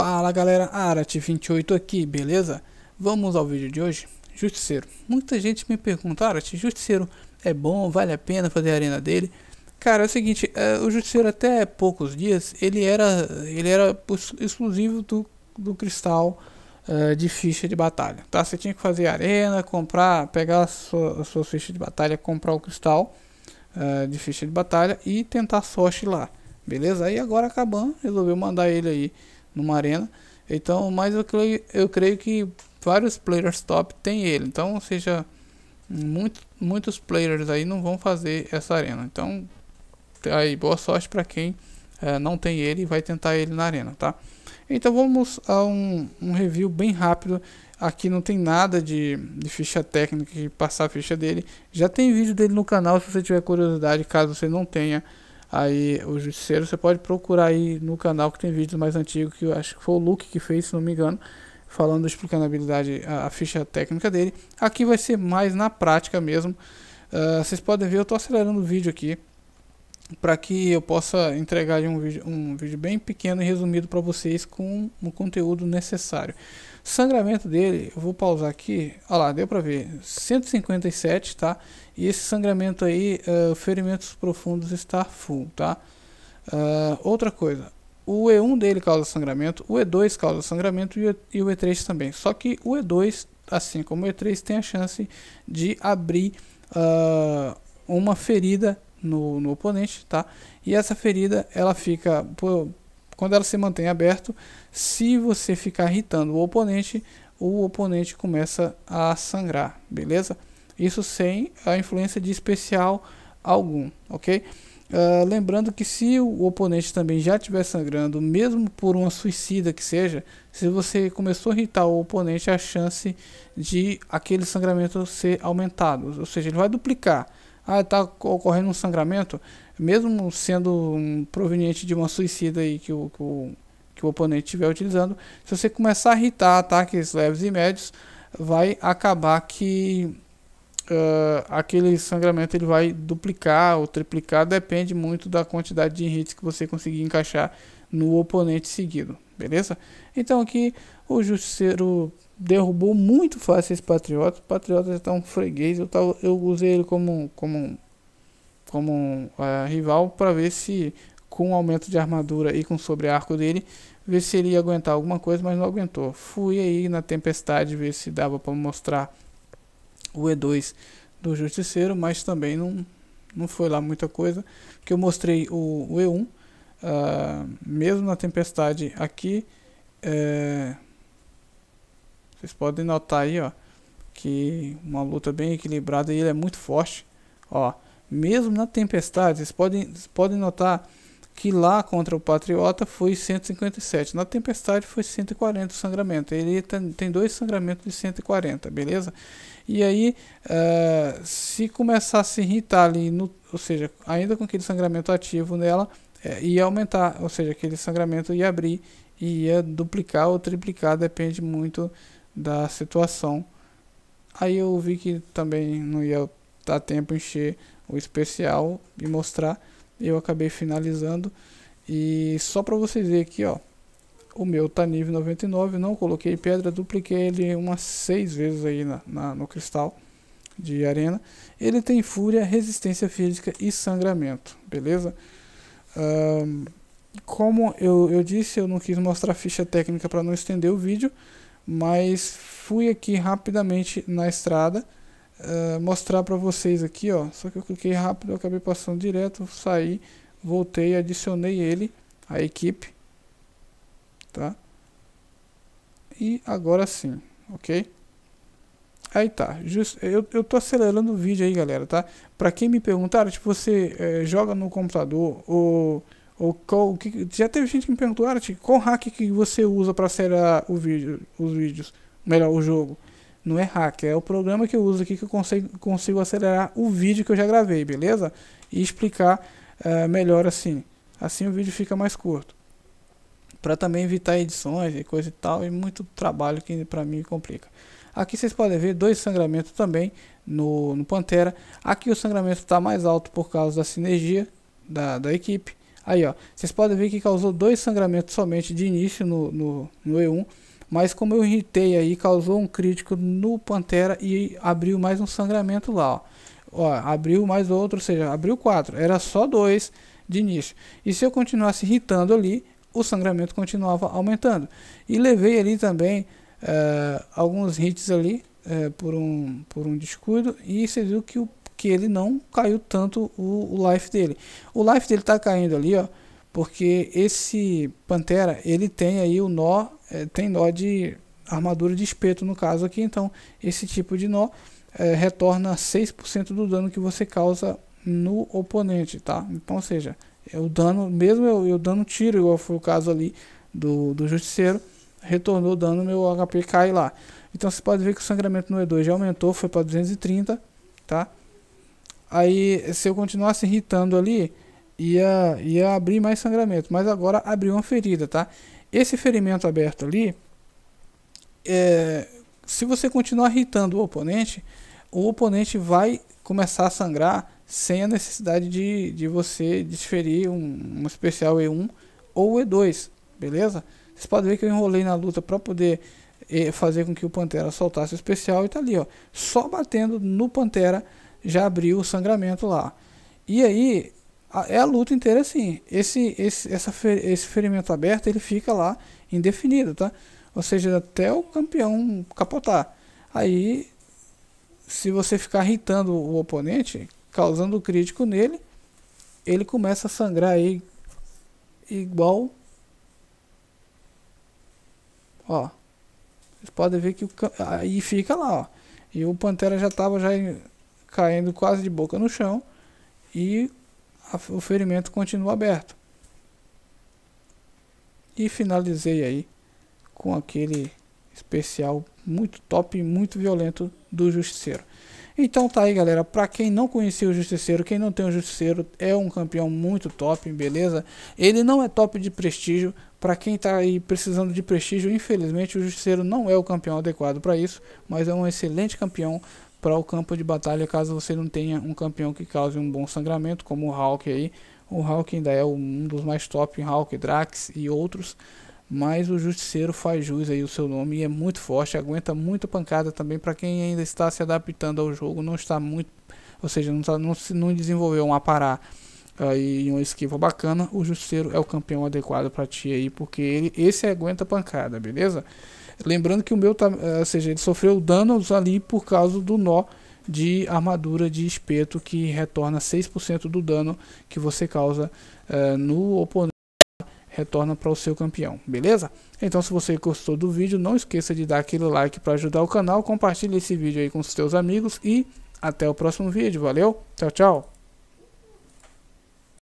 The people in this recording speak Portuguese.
Fala galera, Arat28 aqui, beleza? Vamos ao vídeo de hoje? Justiceiro. Muita gente me pergunta, ah, Arat, Justiceiro é bom? Vale a pena fazer a arena dele? Cara, é o seguinte, é, o Justiceiro até poucos dias, ele era, ele era exclusivo do, do cristal é, de ficha de batalha, tá? Você tinha que fazer arena, comprar, pegar sua, a sua ficha de batalha, comprar o cristal é, de ficha de batalha e tentar sorte lá, beleza? Aí agora acabando, resolveu mandar ele aí numa arena. Então, mas eu creio, eu creio que vários players top tem ele. Então, ou seja, muito, muitos players aí não vão fazer essa arena. Então, aí boa sorte para quem é, não tem ele e vai tentar ele na arena, tá? Então vamos a um, um review bem rápido. Aqui não tem nada de, de ficha técnica que passar a ficha dele. Já tem vídeo dele no canal se você tiver curiosidade, caso você não tenha. Aí o Justiceiro você pode procurar aí no canal que tem vídeos mais antigos que eu acho que foi o Luke que fez, se não me engano, falando, explicando a habilidade, a, a ficha técnica dele. Aqui vai ser mais na prática mesmo. Uh, vocês podem ver, eu estou acelerando o vídeo aqui para que eu possa entregar um vídeo, um vídeo bem pequeno e resumido para vocês com o conteúdo necessário. Sangramento dele, eu vou pausar aqui, olha lá, deu para ver, 157, tá? E esse sangramento aí, uh, ferimentos profundos está full, tá? Uh, outra coisa, o E1 dele causa sangramento, o E2 causa sangramento e o E3 também. Só que o E2, assim como o E3, tem a chance de abrir uh, uma ferida no, no oponente, tá? E essa ferida, ela fica, pô, quando ela se mantém aberto, se você ficar irritando o oponente, o oponente começa a sangrar, beleza? Isso sem a influência de especial algum, ok? Uh, lembrando que se o oponente também já estiver sangrando, mesmo por uma suicida que seja, se você começou a irritar o oponente, a chance de aquele sangramento ser aumentado, ou seja, ele vai duplicar ah, está ocorrendo um sangramento, mesmo sendo proveniente de uma suicida aí que o, que o, que o oponente estiver utilizando, se você começar a irritar ataques leves e médios, vai acabar que uh, aquele sangramento ele vai duplicar ou triplicar, depende muito da quantidade de hits que você conseguir encaixar no oponente seguido, beleza? Então aqui o Justiceiro derrubou muito fácil esse Patriota. O Patriota já tá um freguês. Eu, tava, eu usei ele como, como, como uh, rival para ver se, com o aumento de armadura e com o sobre-arco dele, ver se ele ia aguentar alguma coisa, mas não aguentou. Fui aí na tempestade ver se dava para mostrar o E2 do Justiceiro, mas também não, não foi lá muita coisa, porque eu mostrei o, o E1, uh, ah, mesmo na tempestade aqui. Eh, vocês podem notar aí, ó, que uma luta bem equilibrada e ele é muito forte. Ó, mesmo na tempestade, vocês podem, vocês podem notar que lá contra o Patriota foi 157. Na tempestade foi 140 o sangramento. Ele tem dois sangramentos de 140, beleza? E aí, uh, se começar a se irritar ali, no, ou seja, ainda com aquele sangramento ativo nela, é, eh, ia aumentar, ou seja, aquele sangramento ia abrir e ia duplicar ou triplicar, depende muito da situação. Aí eu vi que também não ia dar tempo encher o especial e mostrar. Eu acabei finalizando. E só para vocês verem aqui, ó. O meu tá nível 99, não coloquei pedra, dupliquei ele umas 6 vezes aí na, na, no cristal de arena. Ele tem fúria, resistência física e sangramento, beleza? Um, como eu, eu disse, eu não quis mostrar a ficha técnica para não estender o vídeo mas fui aqui rapidamente na estrada uh, mostrar para vocês aqui, ó. Só que eu cliquei rápido, eu acabei passando direto, saí, voltei, adicionei ele à equipe, tá? E agora sim, ok? Aí tá, just, eu, eu tô acelerando o vídeo aí, galera, tá? Pra quem me perguntar, tipo, você é, joga no computador ou... Ou qual, que, já teve gente que me perguntou, arte, qual hack que você usa para acelerar o vídeo, os vídeos? Melhor, o jogo. Não é hack, é o programa que eu uso aqui que eu consigo, consigo acelerar o vídeo que eu já gravei, beleza? E explicar uh, melhor assim. Assim o vídeo fica mais curto. Para também evitar edições e coisa e tal, e muito trabalho que para mim complica. Aqui vocês podem ver dois sangramentos também no, no Pantera. Aqui o sangramento está mais alto por causa da sinergia da, da equipe. Aí, ó, vocês podem ver que causou dois sangramentos somente de início no, no, no E1, mas como eu irritei aí, causou um crítico no Pantera e abriu mais um sangramento lá, ó. ó abriu mais outro, ou seja, abriu quatro, era só dois de início. E se eu continuasse irritando ali, o sangramento continuava aumentando. E levei ali também uh, alguns hits ali uh, por, um, por um descuido. E você viu que o que ele não caiu tanto o, o life dele. O life dele está caindo ali, ó, porque esse Pantera, ele tem aí o nó, é, tem nó de armadura de espeto no caso aqui, então esse tipo de nó é, retorna 6% do dano que você causa no oponente, tá? Então, ou seja, é o dano, mesmo eu, eu dando tiro, igual foi o caso ali do, do Justiceiro, retornou dano, meu HP cai lá. Então você pode ver que o sangramento no E2 já aumentou, foi para 230, tá? Aí, se eu continuasse irritando ali, ia, ia abrir mais sangramento. Mas agora abriu uma ferida, tá? Esse ferimento aberto ali, é, se você continuar irritando o oponente, o oponente vai começar a sangrar sem a necessidade de, de você desferir um, um especial E1 ou E2, beleza? Vocês podem ver que eu enrolei na luta para poder eh, fazer com que o Pantera soltasse o especial e tá ali, ó. Só batendo no Pantera já abriu o sangramento lá. E aí a, é a luta inteira assim. Esse, esse, essa, esse ferimento aberto ele fica lá indefinido, tá? Ou seja, até o campeão capotar. Aí, se você ficar irritando o oponente, causando crítico nele, ele começa a sangrar aí igual. Ó. Vocês podem ver que o, aí fica lá, ó. E o Pantera já estava já caindo quase de boca no chão e o ferimento continua aberto. E finalizei aí com aquele especial muito top e muito violento do Justiceiro. Então tá aí, galera. Pra quem não conhecia o Justiceiro, quem não tem o Justiceiro, é um campeão muito top, beleza? Ele não é top de prestígio. Pra quem tá aí precisando de prestígio, infelizmente o Justiceiro não é o campeão adequado para isso, mas é um excelente campeão para o campo de batalha caso você não tenha um campeão que cause um bom sangramento, como o Hulk aí. O Hulk ainda é um dos mais top em Hulk, Drax e outros. Mas o Justiceiro faz jus aí o seu nome e é muito forte, aguenta muita pancada também para quem ainda está se adaptando ao jogo, não está muito, ou seja, não, está, não, não desenvolveu um apará e uma esquiva bacana. O Justiceiro é o campeão adequado para ti aí, porque ele esse aguenta pancada, beleza? Lembrando que o meu, tá, eh, ou seja, ele sofreu danos ali por causa do nó de armadura de espeto que retorna 6% do dano que você causa uh, no oponente retorna para o seu campeão, beleza? Então se você gostou do vídeo, não esqueça de dar aquele like para ajudar o canal, compartilhe esse vídeo aí com seus amigos e até o próximo vídeo, valeu? Tchau, tchau!